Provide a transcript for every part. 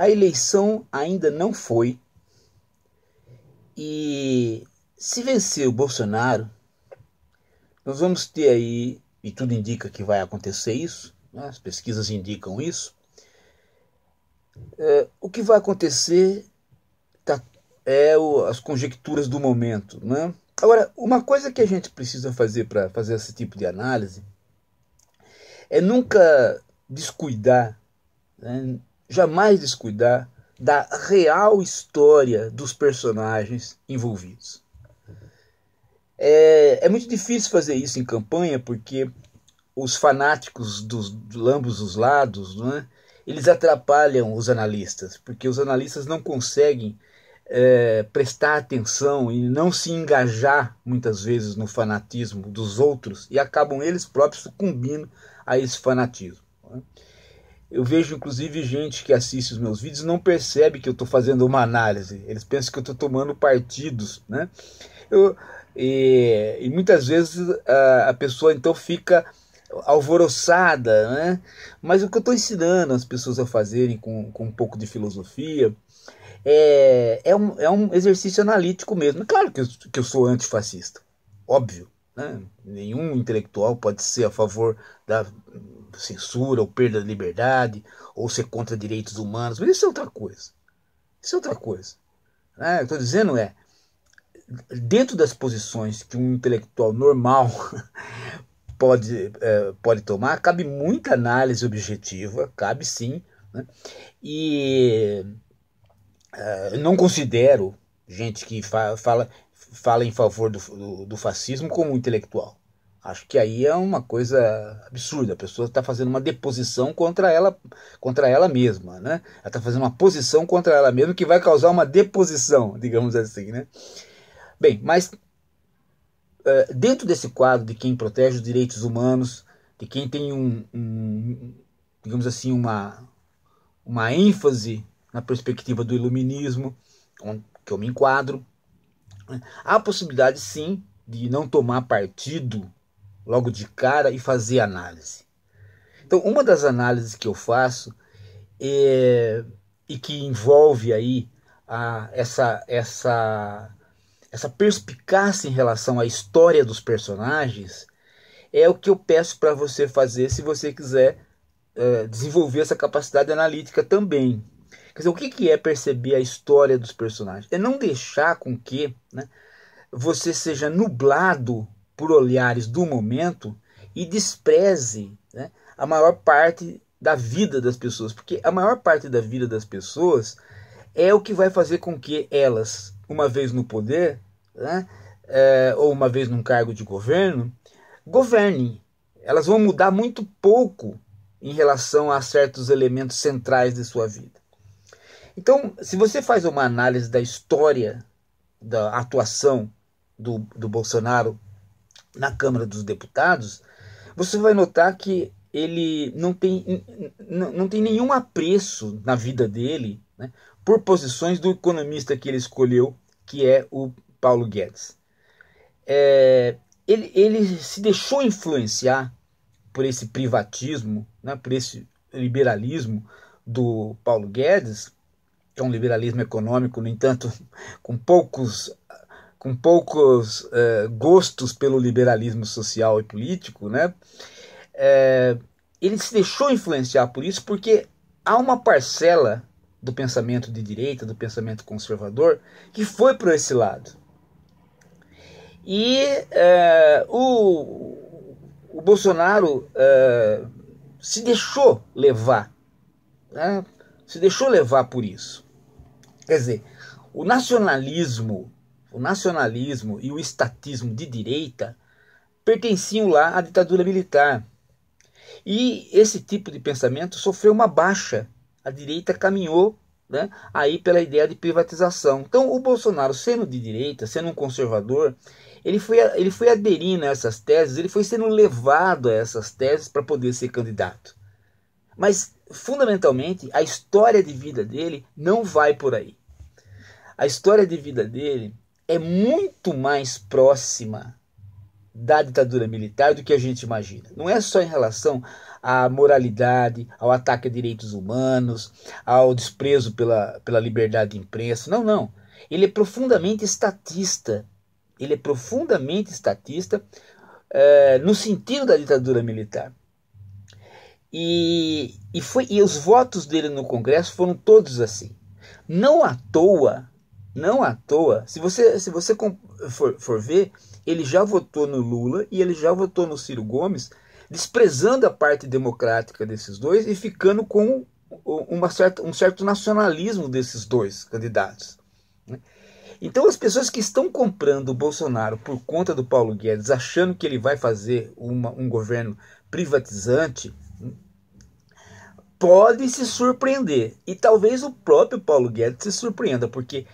A eleição ainda não foi. E se vencer o Bolsonaro, nós vamos ter aí, e tudo indica que vai acontecer isso, né? as pesquisas indicam isso. É, o que vai acontecer tá, é o, as conjecturas do momento. Né? Agora, uma coisa que a gente precisa fazer para fazer esse tipo de análise é nunca descuidar né? jamais descuidar da real história dos personagens envolvidos. É, é muito difícil fazer isso em campanha porque os fanáticos dos, de ambos os lados, não é? eles atrapalham os analistas, porque os analistas não conseguem é, prestar atenção e não se engajar muitas vezes no fanatismo dos outros e acabam eles próprios sucumbindo a esse fanatismo. Não é? Eu vejo inclusive gente que assiste os meus vídeos não percebe que eu estou fazendo uma análise. Eles pensam que eu estou tomando partidos, né? Eu, e, e, muitas vezes a, a, pessoa então fica alvoroçada, né? Mas o que eu estou ensinando as pessoas a fazerem com, com um pouco de filosofia é, é, um, é um exercício analítico mesmo. É claro que eu, que eu sou antifascista, óbvio. Né? Nenhum intelectual pode ser a favor da censura, ou perda de liberdade, ou ser contra direitos humanos, mas isso é outra coisa. Isso é outra coisa. Né? O que eu estou dizendo é, dentro das posições que um intelectual normal pode, é, pode tomar, cabe muita análise objetiva, cabe sim. Né? E é, não considero gente que fa fala, fala em favor do, do, do fascismo como intelectual. Acho que aí é uma coisa absurda. A pessoa está fazendo uma deposição contra ela, contra ela mesma, né? Ela está fazendo uma posição contra ela mesma que vai causar uma deposição, digamos assim, né? Bem, mas eh, dentro desse quadro de quem protege os direitos humanos, de quem tem um, um digamos assim, uma uma ênfase na perspectiva do iluminismo, que eu me enquadro, né? há a possibilidade sim de não tomar partido logo de cara e fazer análise. Então, uma das análises que eu faço é, e que envolve aí a, essa, essa, essa perspicácia em relação à história dos personagens é o que eu peço para você fazer se você quiser é, desenvolver essa capacidade analítica também. Quer dizer, o que, que é perceber a história dos personagens? É não deixar com que né, você seja nublado por olhares do momento e despreze né, a maior parte da vida das pessoas, porque a maior parte da vida das pessoas é o que vai fazer com que elas, uma vez no poder, né, é, ou uma vez num cargo de governo, governem. Elas vão mudar muito pouco em relação a certos elementos centrais de sua vida. Então, se você faz uma análise da história da atuação do, do Bolsonaro na Câmara dos Deputados, você vai notar que ele não tem, não tem nenhum apreço na vida dele né, por posições do economista que ele escolheu, que é o Paulo Guedes. É, ele, ele se deixou influenciar por esse privatismo, né, por esse liberalismo do Paulo Guedes, que é um liberalismo econômico, no entanto, com poucos com poucos é, gostos pelo liberalismo social e político, né? É, ele se deixou influenciar por isso porque há uma parcela do pensamento de direita, do pensamento conservador, que foi para esse lado. E é, o, o Bolsonaro é, se deixou levar, né? se deixou levar por isso. Quer dizer, o nacionalismo o nacionalismo e o estatismo de direita pertenciam lá à ditadura militar. E esse tipo de pensamento sofreu uma baixa. A direita caminhou né, aí pela ideia de privatização. Então, o Bolsonaro, sendo de direita, sendo um conservador, ele foi, ele foi aderindo a essas teses, ele foi sendo levado a essas teses para poder ser candidato. Mas, fundamentalmente, a história de vida dele não vai por aí. A história de vida dele é muito mais próxima da ditadura militar do que a gente imagina. Não é só em relação à moralidade, ao ataque a direitos humanos, ao desprezo pela, pela liberdade de imprensa. Não, não. Ele é profundamente estatista. Ele é profundamente estatista é, no sentido da ditadura militar. E, e, foi, e os votos dele no Congresso foram todos assim. Não à toa não à toa, se você, se você for, for ver, ele já votou no Lula e ele já votou no Ciro Gomes, desprezando a parte democrática desses dois e ficando com uma certa, um certo nacionalismo desses dois candidatos. Né? Então, as pessoas que estão comprando o Bolsonaro por conta do Paulo Guedes, achando que ele vai fazer uma, um governo privatizante, podem se surpreender. E talvez o próprio Paulo Guedes se surpreenda, porque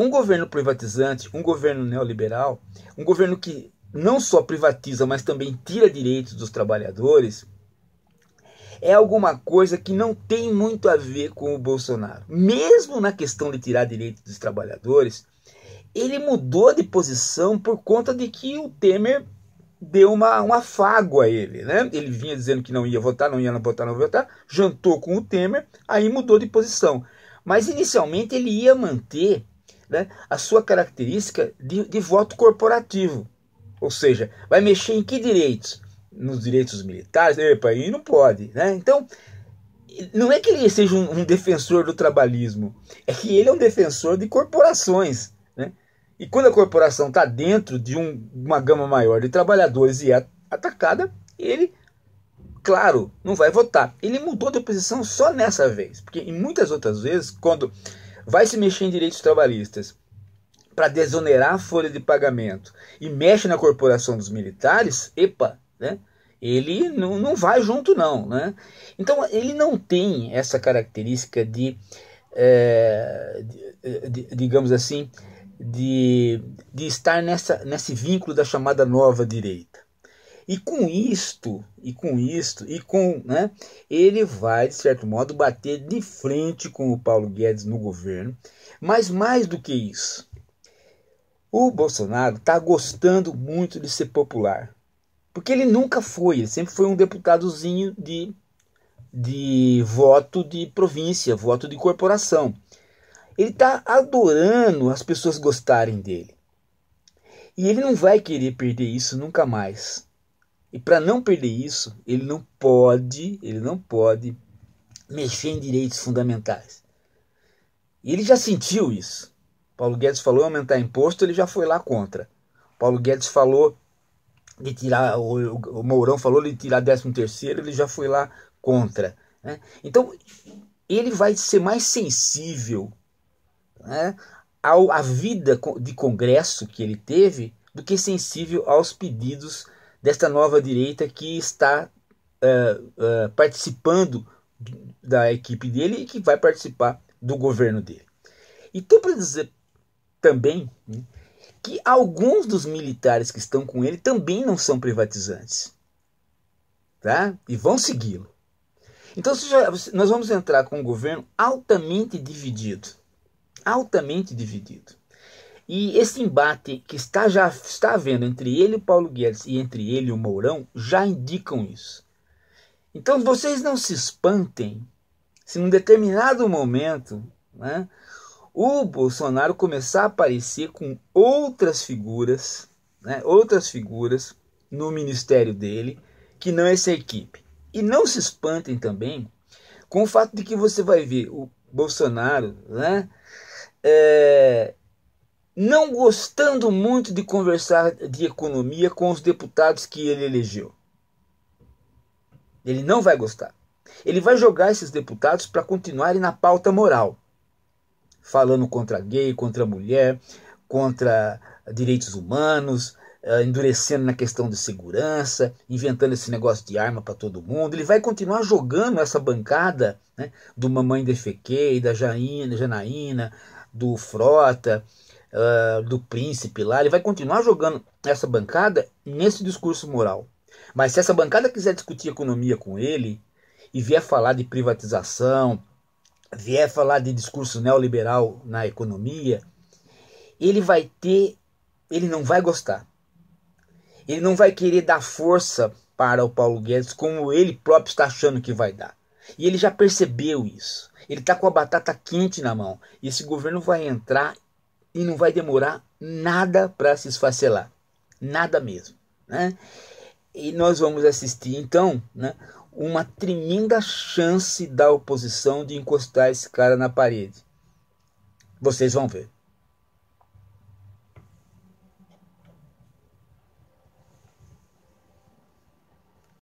um governo privatizante, um governo neoliberal, um governo que não só privatiza, mas também tira direitos dos trabalhadores, é alguma coisa que não tem muito a ver com o Bolsonaro. Mesmo na questão de tirar direitos dos trabalhadores, ele mudou de posição por conta de que o Temer deu uma, um afago a ele. Né? Ele vinha dizendo que não ia votar, não ia votar, não ia votar, jantou com o Temer, aí mudou de posição. Mas inicialmente ele ia manter né, a sua característica de, de voto corporativo. Ou seja, vai mexer em que direitos? Nos direitos militares? Epa, aí não pode. Né? Então, não é que ele seja um, um, defensor do trabalhismo, é que ele é um defensor de corporações. Né? E quando a corporação está dentro de um, uma gama maior de trabalhadores e é atacada, ele, claro, não vai votar. Ele mudou de posição só nessa vez, porque em muitas outras vezes, quando vai se mexer em direitos trabalhistas para desonerar a folha de pagamento e mexe na corporação dos militares, epa, né? Ele não, não vai junto, não. Né? Então, ele não tem essa característica de, é, de, eh, de digamos assim, de, de estar nessa, nesse vínculo da chamada nova direita. E com isto, e com isto, e com, né, ele vai, de certo modo, bater de frente com o Paulo Guedes no governo. Mas mais do que isso, o Bolsonaro está gostando muito de ser popular. Porque ele nunca foi, ele sempre foi um deputadozinho de, de voto de província, voto de corporação. Ele está adorando as pessoas gostarem dele. E ele não vai querer perder isso nunca mais. E para não perder isso, ele não pode, ele não pode mexer em direitos fundamentais. E ele já sentiu isso. Paulo Guedes falou em aumentar imposto, ele já foi lá contra. Paulo Guedes falou de tirar, o, o Mourão falou de tirar 13 terceiro, ele já foi lá contra. Né? Então, ele vai ser mais sensível né, ao, à vida de congresso que ele teve do que sensível aos pedidos desta nova direita que está uh, uh, participando da equipe dele e que vai participar do governo dele. E tem para dizer também né, que alguns dos militares que estão com ele também não são privatizantes. Tá? E vão segui-lo. Então já, nós vamos entrar com um governo altamente dividido. Altamente dividido. E esse embate que está já está havendo entre ele e o Paulo Guedes e entre ele e o Mourão já indicam isso. Então vocês não se espantem se num determinado momento né, o Bolsonaro começar a aparecer com outras figuras, né, outras figuras no ministério dele que não essa equipe. E não se espantem também com o fato de que você vai ver o Bolsonaro né, é, não gostando muito de conversar de economia com os deputados que ele elegeu. Ele não vai gostar. Ele vai jogar esses deputados para continuarem na pauta moral, falando contra gay, contra mulher, contra direitos humanos, eh, endurecendo na questão de segurança, inventando esse negócio de arma para todo mundo. Ele vai continuar jogando essa bancada né, do Mamãe Defequei, da Jaina, Janaína, do Frota, ah, do príncipe lá, ele vai continuar jogando essa bancada nesse discurso moral. Mas se essa bancada quiser discutir economia com ele e vier falar de privatização, vier falar de discurso neoliberal na economia, ele vai ter, ele não vai gostar. Ele não vai querer dar força para o Paulo Guedes como ele próprio está achando que vai dar. E ele já percebeu isso. Ele está com a batata quente na mão. E esse governo vai entrar e não vai demorar nada para se esfacelar, nada mesmo, né? E nós vamos assistir então, né, uma tremenda chance da oposição de encostar esse cara na parede. Vocês vão ver.